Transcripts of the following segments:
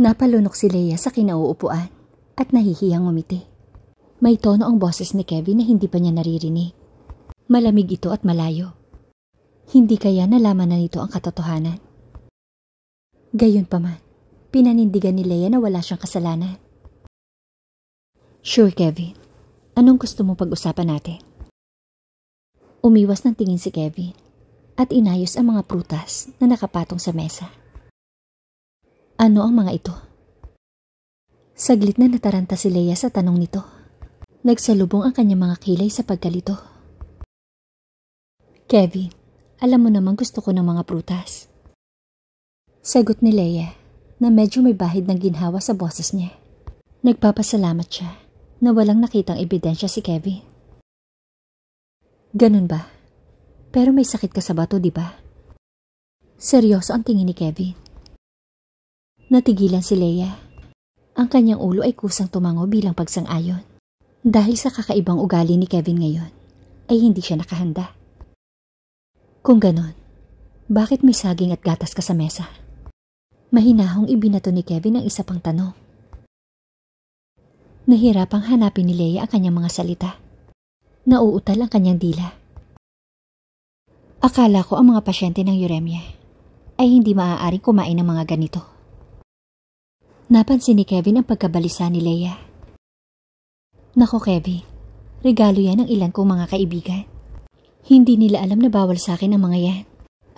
Napalunok si Leia sa kinauupuan at nahihiyang umiti. May tono ang boses ni Kevin na hindi pa niya naririnig. Malamig ito at malayo. Hindi kaya nalaman na nito ang katotohanan. Gayunpaman, pinanindigan ni Leia na wala siyang kasalanan. Sure, Kevin. Anong gusto mong pag-usapan natin? Umiwas ng tingin si Kevin at inayos ang mga prutas na nakapatong sa mesa. Ano ang mga ito? Saglit na nataranta si Leia sa tanong nito. Nagsalubong ang kanyang mga kilay sa pagkalito. Kevin, alam mo naman gusto ko ng mga prutas. Sagot ni Leia na medyo may bahid ng ginhawa sa boses niya. Nagpapasalamat siya na walang nakitang ebidensya si Kevin. Ganun ba? Pero may sakit ka sa bato, di ba? Seryoso ang tingin ni Kevin. Natigilan si Leia. Ang kanyang ulo ay kusang tumango bilang pagsang-ayon. Dahil sa kakaibang ugali ni Kevin ngayon, ay hindi siya nakahanda. Kung ganon, bakit may saging at gatas ka sa mesa? Mahinahong ibinato ni Kevin ang isa pang tanong. Nahirapang hanapin ni Leia ang kanyang mga salita. Nauutal ang kanyang dila. Akala ko ang mga pasyente ng uremia ay hindi maaaring kumain ng mga ganito. Napansin ni Kevin ang pagkabalisa ni Leia. Nako Kevin, regalo yan ng ilan kong mga kaibigan. Hindi nila alam na bawal sa akin ang mga yan.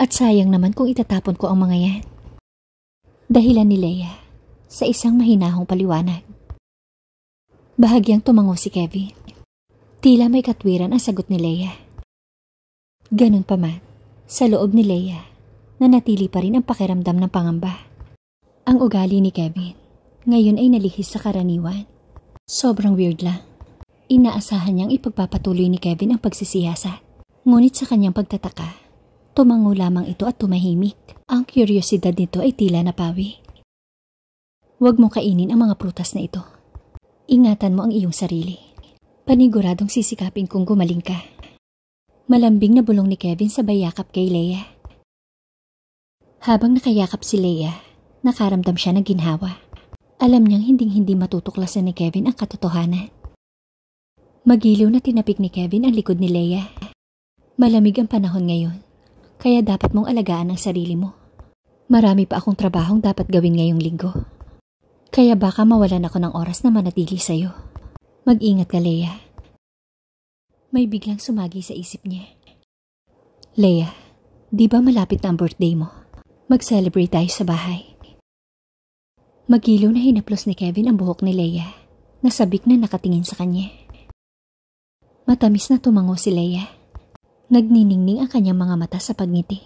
At sayang naman kung itatapon ko ang mga yan. Dahilan ni Leia sa isang mahinahong paliwanag. Bahagyang tumango si Kevin. Tila may katwiran ang sagot ni Leia. Ganun pa man, sa loob ni Leia, nanatili pa rin ang pakiramdam ng pangamba. Ang ugali ni Kevin ngayon ay nalihis sa karaniwan. Sobrang weird lang. Inaasahan niyang ipagpapatuloy ni Kevin ang pagsisiyasat. Ngunit sa kanyang pagtataka, tumango lamang ito at tumahimik. Ang kuryosidad nito ay tila napawi. Huwag mo kainin ang mga prutas na ito. Ingatan mo ang iyong sarili. Paniguradong sisikapin kung gumaling ka. Malambing na bulong ni Kevin sa bayakap kay Leia. Habang nakayakap si Leia, nakaramdam siya ng ginhawa. Alam niyang hinding-hindi matutuklasan ni Kevin ang katotohanan. Magiliw na tinapik ni Kevin ang likod ni Leia. Malamig ang panahon ngayon, kaya dapat mong alagaan ang sarili mo. Marami pa akong trabahong dapat gawin ngayong linggo. Kaya baka mawalan ako ng oras na manatili sa'yo. Mag-ingat ka, Leia. May biglang sumagi sa isip niya. Leia, di ba malapit na ang birthday mo? Mag-celebrate tayo sa bahay. Magilo na hinaplos ni Kevin ang buhok ni Leia. Nasabik na nakatingin sa kanya. Matamis na tumango si Leia. Nagniningning ang kanyang mga mata sa pagngiti.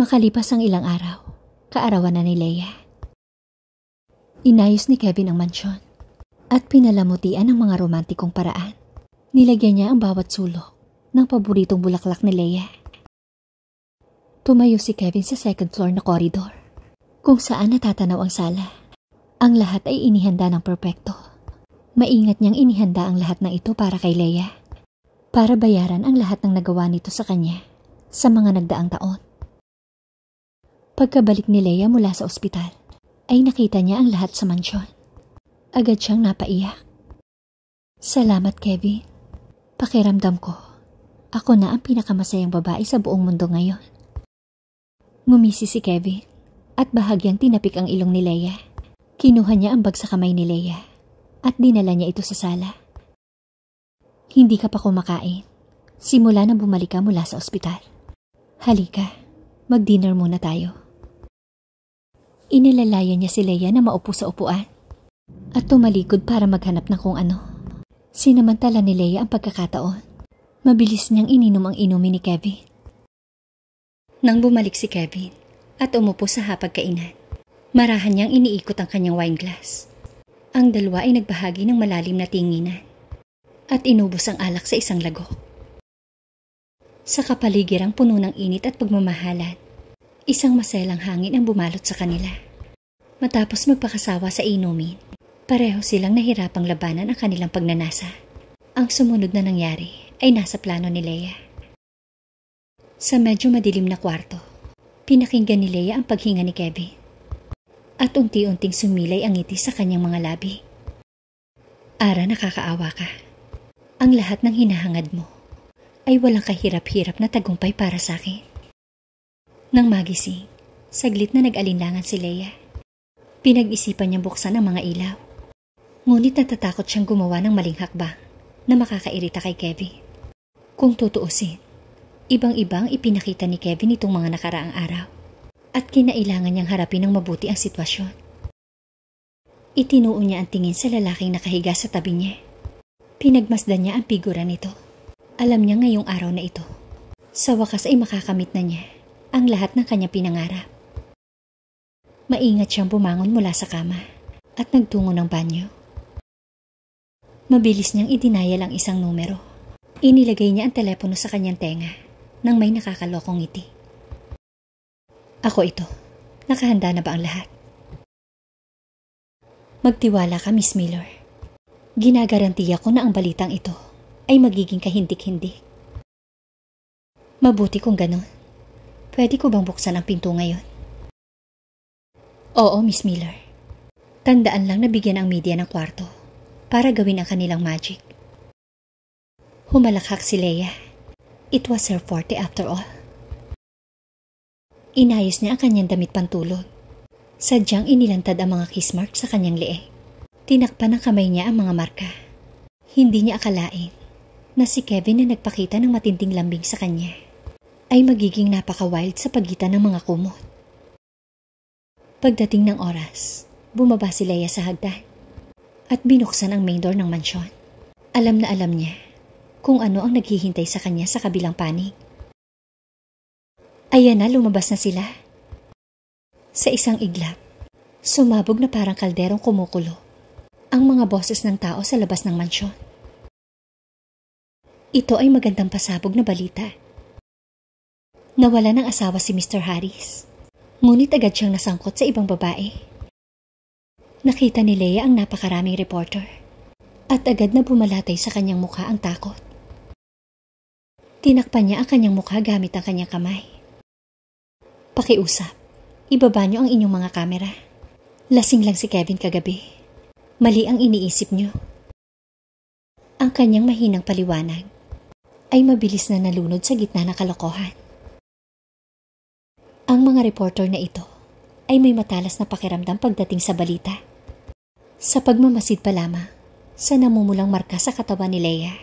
Makalipas ang ilang araw, kaarawan na ni Leia. Inayos ni Kevin ang mansyon at pinalamutian ang mga romantikong paraan. Nilagyan niya ang bawat sulok ng paboritong bulaklak ni Leia. Tumayo si Kevin sa second floor na corridor kung saan natatanaw ang sala. Ang lahat ay inihanda ng perpekto. Maingat niyang inihanda ang lahat ng ito para kay Leia. Para bayaran ang lahat ng nagawa nito sa kanya sa mga nagdaang taon. Pagkabalik ni Leia mula sa ospital, ay nakita niya ang lahat sa mansyon. Agad siyang napaiyak. Salamat, Kevin. Pakiramdam ko, ako na ang pinakamasayang babae sa buong mundo ngayon. Ngumisi si Kevin at bahagyang tinapik ang ilong ni Leia. Kinuha niya ang bag sa kamay ni Leia at dinala niya ito sa sala. Hindi ka pa kumakain. Simula na bumalik ka mula sa ospital. Halika, mag-dinner muna tayo. Inilalayan niya si Leia na maupo sa upuan at tumalikod para maghanap ng kung ano. Sinamantala ni Leia ang pagkakataon. Mabilis niyang ininom ang inumin ni Kevin. Nang bumalik si Kevin, at umupo sa hapagkainan. Marahan niyang iniikot ang kanyang wine glass. Ang dalawa ay nagbahagi ng malalim na tinginan at inubos ang alak sa isang lagok. Sa kapaligirang puno ng init at pagmamahalan, isang maselang hangin ang bumalot sa kanila. Matapos magpakasawa sa inumin, pareho silang nahirapang labanan ang kanilang pagnanasa. Ang sumunod na nangyari ay nasa plano ni Leia. Sa medyo madilim na kwarto, Pinakinggan ni Leia ang paghinga ni Kevin. At unti-unting sumilay ang ngiti sa kanyang mga labi. Ara, nakakaawa ka. Ang lahat ng hinahangad mo ay walang kahirap-hirap na tagumpay para sa akin. Nang magising, saglit na nag-alinlangan si Leia. Pinag-isipan niyang buksan ang mga ilaw. Ngunit natatakot siyang gumawa ng maling hakbang na makakairita kay Kevin. Kung tutuusin, Ibang-ibang ipinakita ni Kevin itong mga nakaraang araw at kinailangan niyang harapin ng mabuti ang sitwasyon. Itinuon niya ang tingin sa lalaking nakahiga sa tabi niya. Pinagmasdan niya ang figura nito. Alam niya ngayong araw na ito. Sa wakas ay makakamit na niya ang lahat ng kanyang pinangarap. Maingat siyang bumangon mula sa kama at nagtungo ng banyo. Mabilis niyang idinaya lang isang numero. Inilagay niya ang telepono sa kanyang tenga nang may nakakalokong ngiti. Ako ito. Nakahanda na ba ang lahat? Magtiwala ka, Miss Miller. Ginagarantiya ko na ang balitang ito ay magiging kahindik-hindik. Mabuti kung ganon. Pwede ko bang buksan ang pinto ngayon? Oo, Miss Miller. Tandaan lang na bigyan ang media ng kwarto para gawin ang kanilang magic. Humalakhak si Leia It was her forte after all. Inayos niya ang kanyang damit pantulog. Sadyang inilantad ang mga kiss mark sa kanyang leeg. Tinakpan ng kamay niya ang mga marka. Hindi niya akalain na si Kevin na nagpakita ng matinding lambing sa kanya ay magiging napaka-wild sa pagitan ng mga kumot. Pagdating ng oras, bumaba si Leia sa hagdan at binuksan ang main door ng mansyon. Alam na alam niya kung ano ang naghihintay sa kanya sa kabilang panig. Ayan na, lumabas na sila. Sa isang iglap, sumabog na parang kalderong kumukulo ang mga boses ng tao sa labas ng mansyon. Ito ay magandang pasabog na balita. Nawala ng asawa si Mr. Harris, ngunit agad siyang nasangkot sa ibang babae. Nakita ni Leia ang napakaraming reporter at agad na bumalatay sa kanyang mukha ang takot. Tinakpan niya ang kanyang mukha gamit ang kanyang kamay. Pakiusap, ibaba niyo ang inyong mga kamera. Lasing lang si Kevin kagabi. Mali ang iniisip niyo. Ang kanyang mahinang paliwanag ay mabilis na nalunod sa gitna ng kalokohan. Ang mga reporter na ito ay may matalas na pakiramdam pagdating sa balita. Sa pagmamasid pa lamang sa namumulang marka sa katawan ni Leia,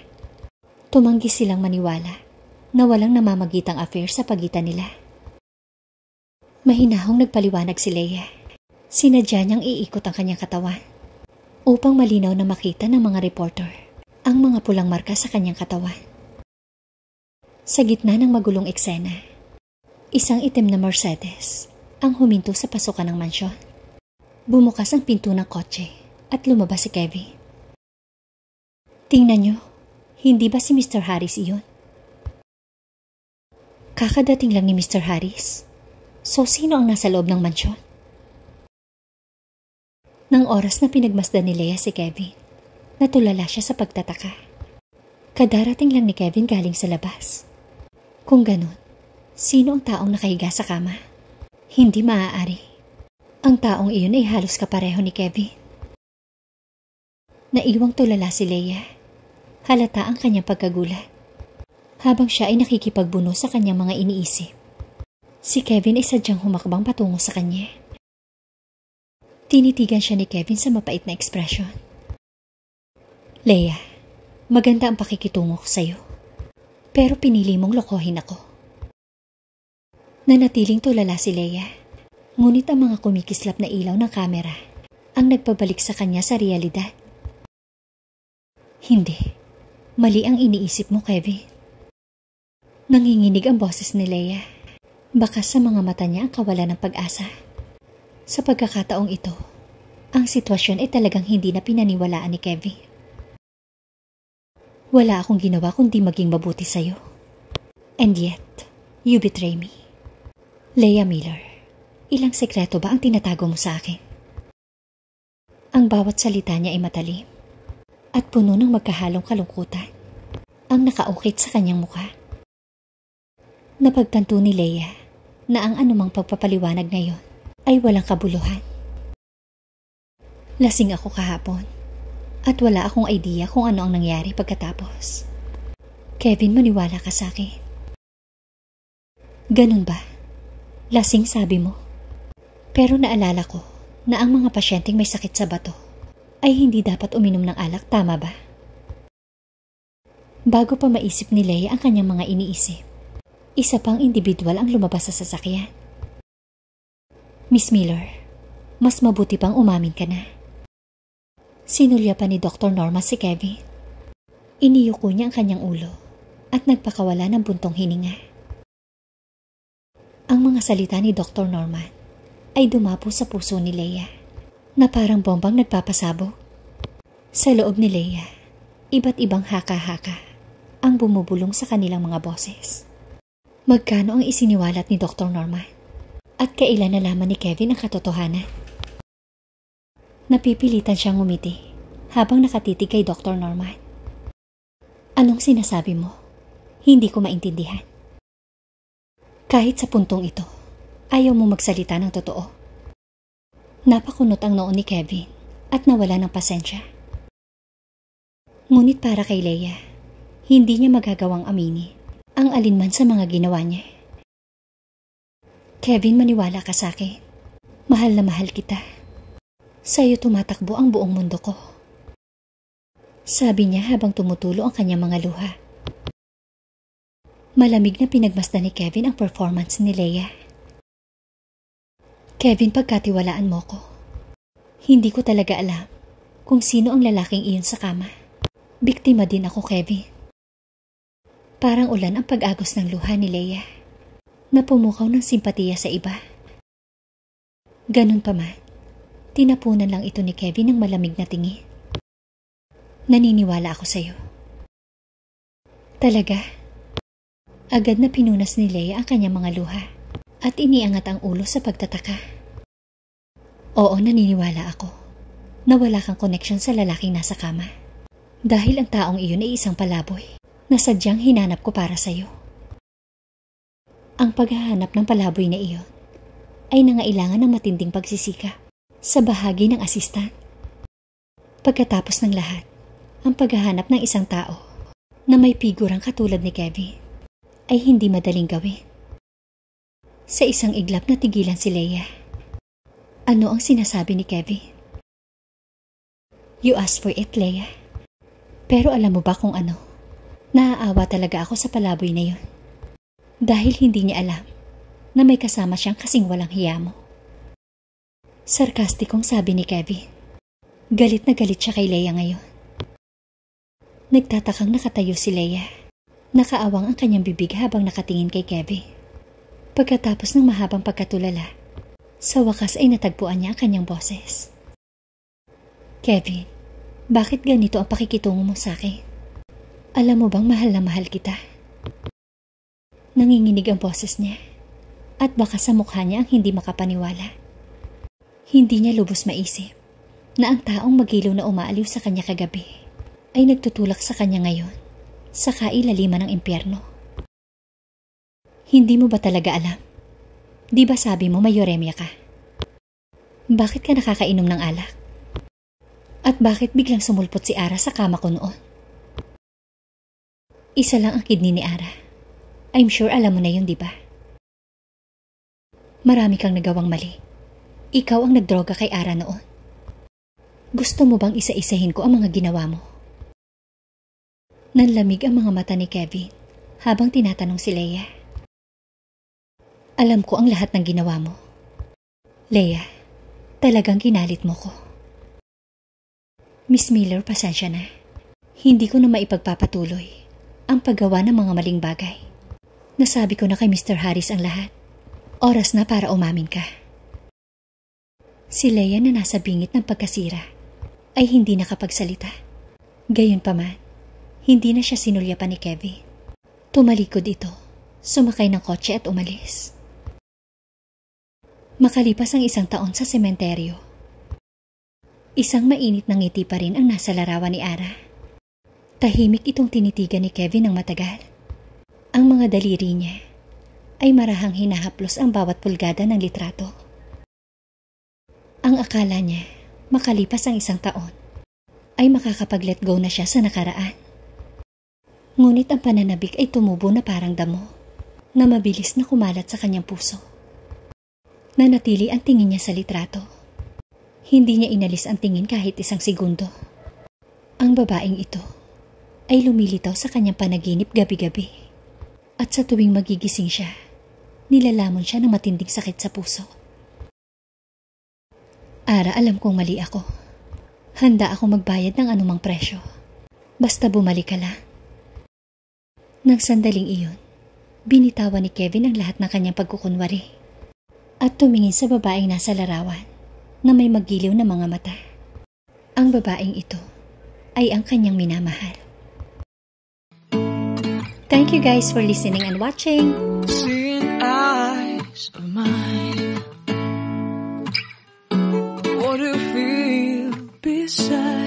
tumanggi silang maniwala na walang namamagitang affair sa pagitan nila. Mahinahong nagpaliwanag si Leia. Sinadya niyang iikot ang kanyang katawan upang malinaw na makita ng mga reporter ang mga pulang marka sa kanyang katawan. Sa gitna ng magulong eksena, isang itim na Mercedes ang huminto sa pasukan ng mansyon. Bumukas ang pinto ng kotse at lumabas si Kevin. Tingnan niyo, hindi ba si Mr. Harris iyon? Kakadating lang ni Mr. Harris. So sino ang nasa loob ng mansyon? Nang oras na pinagmasdan ni Leia si Kevin, natulala siya sa pagtataka. Kadarating lang ni Kevin galing sa labas. Kung ganun, sino ang taong nakahiga sa kama? Hindi maaari. Ang taong iyon ay halos kapareho ni Kevin. Naiwang tulala si Leia. Halata ang kanyang pagkagulat habang siya ay nakikipagbuno sa kanyang mga iniisip. Si Kevin ay sadyang humakbang patungo sa kanya. Tinitigan siya ni Kevin sa mapait na ekspresyon. Leia, maganda ang pakikitungo ko sa'yo. Pero pinili mong lokohin ako. Nanatiling tulala si Leia. Ngunit ang mga kumikislap na ilaw ng kamera ang nagpabalik sa kanya sa realidad. Hindi. Mali ang iniisip mo, Kevin. Nanginginig ang boses ni Leia. Baka sa mga mata niya ang kawalan ng pag-asa. Sa pagkakataong ito, ang sitwasyon ay talagang hindi na pinaniwalaan ni Kevin. Wala akong ginawa kundi maging mabuti sa'yo. And yet, you betray me. Leia Miller, ilang sekreto ba ang tinatago mo sa akin? Ang bawat salita niya ay matalim at puno ng magkahalong kalungkutan ang nakaukit sa kanyang mukha. Napagtanto ni Leia na ang anumang pagpapaliwanag na ay walang kabuluhan. Lasing ako kahapon at wala akong idea kung ano ang nangyari pagkatapos. Kevin, maniwala ka sa akin. Ganun ba? Lasing sabi mo. Pero naalala ko na ang mga pasyenteng may sakit sa bato ay hindi dapat uminom ng alak, tama ba? Bago pa maisip ni Leia ang kanyang mga iniisip, isa pang individual ang lumabas sa sasakyan. Miss Miller, mas mabuti pang umamin ka na. Sinulya pa ni Dr. Norma si Kevin. Iniyuko niya ang kanyang ulo at nagpakawala ng buntong hininga. Ang mga salita ni Dr. Norman ay dumapo sa puso ni Leia na parang bombang nagpapasabog. Sa loob ni Leia, iba't ibang haka-haka ang bumubulong sa kanilang mga boses. Magkano ang isiniwalat ni Dr. Norma? At kailan nalaman ni Kevin ang katotohanan? Napipilitan siyang umiti habang nakatitig kay Dr. Norman. Anong sinasabi mo? Hindi ko maintindihan. Kahit sa puntong ito, ayaw mo magsalita ng totoo. Napakunot ang noon ni Kevin at nawala ng pasensya. Ngunit para kay Leia, hindi niya magagawang aminin ang alinman sa mga ginawa niya. Kevin, maniwala ka sa akin. Mahal na mahal kita. Sa'yo tumatakbo ang buong mundo ko. Sabi niya habang tumutulo ang kanyang mga luha. Malamig na pinagmasdan ni Kevin ang performance ni Leia. Kevin, pagkatiwalaan mo ko. Hindi ko talaga alam kung sino ang lalaking iyon sa kama. Biktima din ako, Kevin. Parang ulan ang pag-agos ng luha ni Leia na pumukaw ng simpatiya sa iba. Ganun pa man, tinapunan lang ito ni Kevin ng malamig na tingin. Naniniwala ako sa'yo. Talaga? Agad na pinunas ni Leia ang kanyang mga luha at iniangat ang ulo sa pagtataka. Oo, naniniwala ako na wala kang connection sa lalaking nasa kama. Dahil ang taong iyon ay isang palaboy na sadyang hinanap ko para sa iyo. Ang paghahanap ng palaboy na iyon ay nangailangan ng matinding pagsisika sa bahagi ng asistan. Pagkatapos ng lahat, ang paghahanap ng isang tao na may pigurang katulad ni Kevin ay hindi madaling gawin. Sa isang iglap na tigilan si Leia. Ano ang sinasabi ni Kevin? You asked for it, Leia. Pero alam mo ba kung ano? Naaawa talaga ako sa palaboy na yun. Dahil hindi niya alam na may kasama siyang kasing walang hiya mo. Sarkastikong sabi ni Kevin. Galit na galit siya kay Leia ngayon. Nagtatakang nakatayo si Leia. Nakaawang ang kanyang bibig habang nakatingin kay Kevin. Pagkatapos ng mahabang pagkatulala, sa wakas ay natagpuan niya ang kanyang boses. Kevin, bakit ganito ang pakikitungo mo sa akin? Alam mo bang mahal na mahal kita? Nanginginig ang boses niya at baka sa mukha niya ang hindi makapaniwala. Hindi niya lubos maisip na ang taong magilaw na umaaliw sa kanya kagabi ay nagtutulak sa kanya ngayon sa kailaliman ng impyerno. Hindi mo ba talaga alam? Di ba sabi mo mayoremya ka? Bakit ka nakakainom ng alak? At bakit biglang sumulpot si Ara sa kama ko noon? Isa lang ang kidney ni Ara. I'm sure alam mo na yun, di ba? Marami kang nagawang mali. Ikaw ang nagdroga kay Ara noon. Gusto mo bang isa-isahin ko ang mga ginawa mo? Nanlamig ang mga mata ni Kevin habang tinatanong si Leia. Alam ko ang lahat ng ginawa mo. Leia, talagang ginalit mo ko. Miss Miller, pasensya na. Hindi ko na maipagpapatuloy ang paggawa ng mga maling bagay. Nasabi ko na kay Mr. Harris ang lahat. Oras na para umamin ka. Si Leia na nasa bingit ng pagkasira ay hindi nakapagsalita. Gayunpaman, hindi na siya pa ni Kevin. Tumalikod ito, sumakay ng kotse at umalis. Makalipas ang isang taon sa sementeryo, isang mainit na ngiti pa rin ang nasa larawan ni Ara. Tahimik itong tinitigan ni Kevin ng matagal. Ang mga daliri niya ay marahang hinahaplos ang bawat pulgada ng litrato. Ang akala niya, makalipas ang isang taon, ay makakapag-let go na siya sa nakaraan. Ngunit ang pananabik ay tumubo na parang damo na mabilis na kumalat sa kanyang puso. Nanatili ang tingin niya sa litrato. Hindi niya inalis ang tingin kahit isang segundo. Ang babaeng ito ay lumilitaw sa kanyang panaginip gabi-gabi. At sa tuwing magigising siya, nilalamon siya ng matinding sakit sa puso. Ara, alam kong mali ako. Handa ako magbayad ng anumang presyo. Basta bumalik ka lang. Nang sandaling iyon, binitawan ni Kevin ang lahat ng kanyang pagkukunwari at tumingin sa babaeng nasa larawan na may magiliw na mga mata. Ang babaeng ito ay ang kanyang minamahal. Thank you guys for listening and watching. Seeing eyes of mine. What feel beside.